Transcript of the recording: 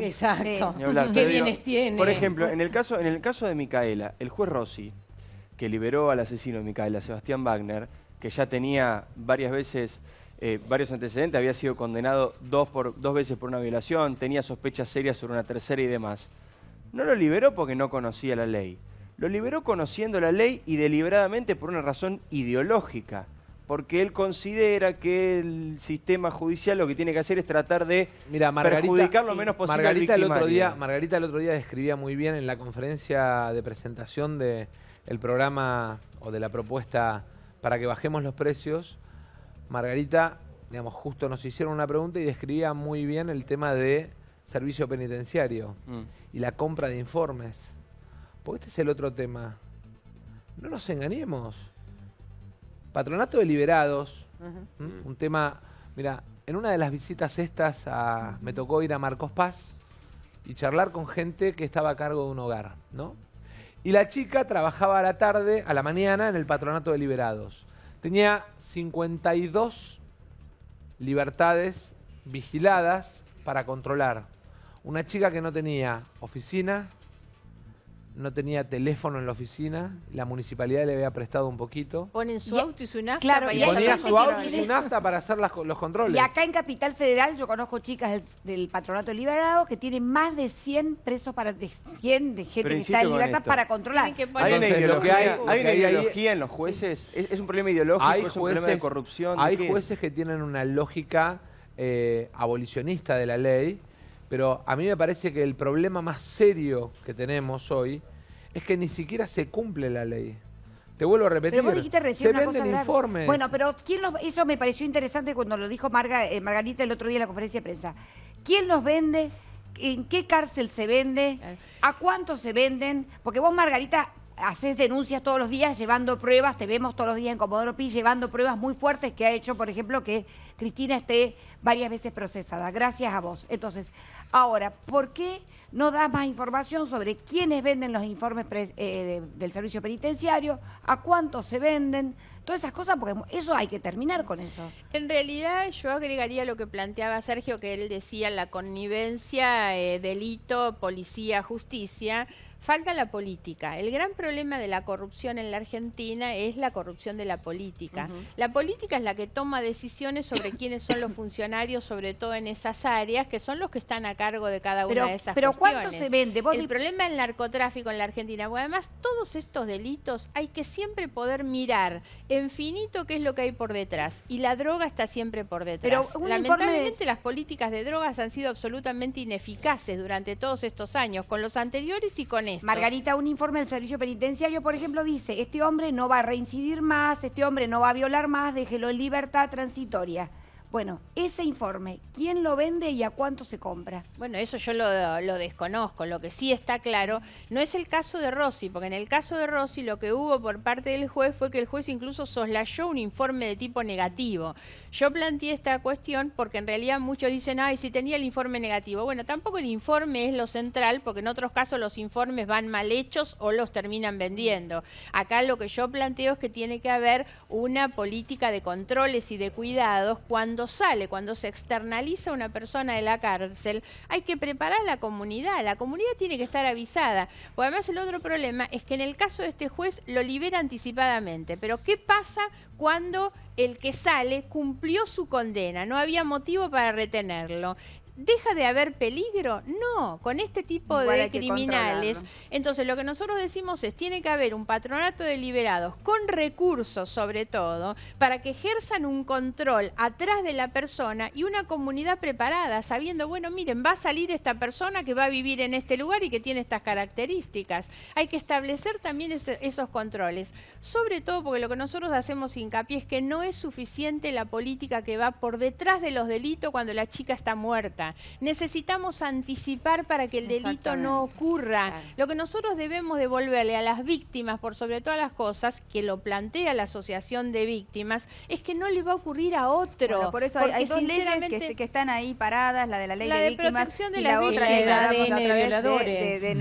Exacto. ¿Qué bienes tiene? Por ejemplo, en el, caso, en el caso de Micaela, el juez Rossi, que liberó al asesino de Micaela, Sebastián Wagner, que ya tenía varias veces eh, varios antecedentes, había sido condenado dos, por, dos veces por una violación, tenía sospechas serias sobre una tercera y demás. No lo liberó porque no conocía la ley. Lo liberó conociendo la ley y deliberadamente por una razón ideológica porque él considera que el sistema judicial lo que tiene que hacer es tratar de Mira, Margarita, lo menos posible Margarita el otro día, Margarita el otro día describía muy bien en la conferencia de presentación del programa o de la propuesta para que bajemos los precios. Margarita, digamos, justo nos hicieron una pregunta y describía muy bien el tema de servicio penitenciario mm. y la compra de informes. Porque este es el otro tema. No nos engañemos Patronato de Liberados, un tema, mira, en una de las visitas estas me tocó ir a Marcos Paz y charlar con gente que estaba a cargo de un hogar, ¿no? Y la chica trabajaba a la tarde, a la mañana, en el Patronato de Liberados. Tenía 52 libertades vigiladas para controlar. Una chica que no tenía oficina, no tenía teléfono en la oficina, la municipalidad le había prestado un poquito. Ponen su auto y su nafta. Claro, para y ponía su auto y su nafta para hacer las, los controles. Y acá en Capital Federal yo conozco chicas del, Patronato Liberado que tienen más de 100 presos para de 100 de gente que está en libertad para controlar. hay una ideología, en los jueces, es, un problema ideológico, es un problema de corrupción. hay jueces que tienen una lógica eh, abolicionista de la ley pero a mí me parece que el problema más serio que tenemos hoy es que ni siquiera se cumple la ley. Te vuelvo a repetir. se venden informes. Bueno, pero ¿quién eso me pareció interesante cuando lo dijo eh, Margarita el otro día en la conferencia de prensa. ¿Quién los vende? ¿En qué cárcel se vende? ¿A cuánto se venden? Porque vos, Margarita, haces denuncias todos los días llevando pruebas, te vemos todos los días en Comodoro Pi llevando pruebas muy fuertes que ha hecho, por ejemplo, que Cristina esté varias veces procesada, gracias a vos. Entonces, ahora, ¿por qué no das más información sobre quiénes venden los informes eh, del servicio penitenciario, a cuántos se venden? todas esas cosas, porque eso hay que terminar con eso. En realidad yo agregaría lo que planteaba Sergio, que él decía la connivencia, eh, delito, policía, justicia. Falta la política. El gran problema de la corrupción en la Argentina es la corrupción de la política. La política es la que toma decisiones sobre quiénes son los funcionarios, sobre todo en esas áreas, que son los que están a cargo de cada una de esas pero ¿cuánto se vende? el problema del narcotráfico en la Argentina. además, todos estos delitos hay que siempre poder mirar Infinito, qué es lo que hay por detrás. Y la droga está siempre por detrás. Lamentablemente las políticas de drogas han sido absolutamente ineficaces durante todos estos años, con los anteriores y con estos. Margarita, un informe del Servicio Penitenciario, por ejemplo, dice, este hombre no va a reincidir más, este hombre no va a violar más, déjelo en libertad transitoria. Bueno, ese informe, ¿quién lo vende y a cuánto se compra? Bueno, eso yo lo, desconozco. Lo que sí está claro, no es el caso de Rossi, porque en el caso de Rossi lo que hubo por parte del juez fue que el juez incluso soslayó un informe de tipo negativo. Yo planteé esta cuestión porque en realidad muchos dicen, ay, si tenía el informe negativo. Bueno, tampoco el informe es lo central, porque en otros casos los informes van mal hechos o los terminan vendiendo. Acá lo que yo planteo es que tiene que haber una política de controles y de cuidados cuando sale, cuando se externaliza una persona de la cárcel, hay que preparar a la comunidad, la comunidad tiene que estar avisada. o además el otro problema es que en el caso de este juez lo libera anticipadamente, pero ¿qué pasa cuando el que sale cumplió su condena? No había motivo para retenerlo. ¿Deja de haber peligro? No, con este tipo de criminales. Entonces lo que nosotros decimos es, tiene que haber un patronato de liberados con recursos sobre todo, para que ejerzan un control atrás de la persona y una comunidad preparada, sabiendo, bueno, miren, va a salir esta persona que va a vivir en este lugar y que tiene estas características. Hay que establecer también esos controles, sobre todo porque lo que nosotros hacemos hincapié es que no es suficiente la política que va por detrás de los delitos cuando la chica está muerta. Necesitamos anticipar para que el delito no ocurra. Lo que nosotros debemos devolverle a las víctimas, por sobre todas las cosas, que lo plantea la Asociación de Víctimas, es que no le va a ocurrir a otro. por eso hay, leyes que, están ahí paradas, la de la ley de, víctimas de la, otra de, de, de